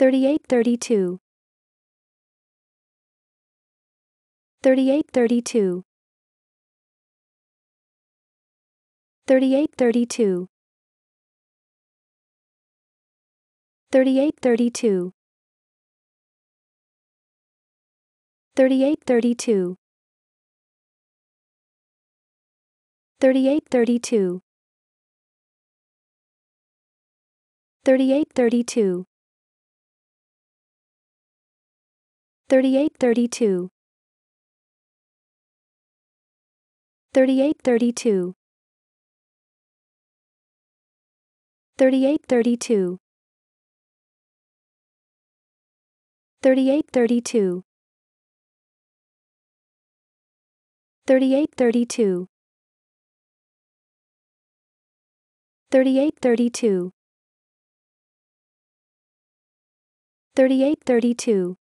3832 3832 3832 3832 3832 3832 3832 3832 3832 3832 3832 3832 3832 3832